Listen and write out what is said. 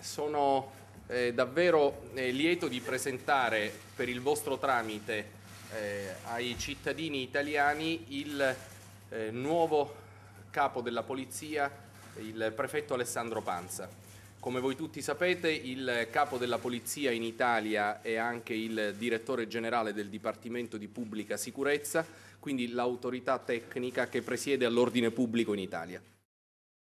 sono eh, davvero eh, lieto di presentare per il vostro tramite eh, ai cittadini italiani il eh, nuovo capo della polizia, il prefetto Alessandro Panza. Come voi tutti sapete, il capo della polizia in Italia è anche il direttore generale del Dipartimento di Pubblica Sicurezza, quindi l'autorità tecnica che presiede all'ordine pubblico in Italia.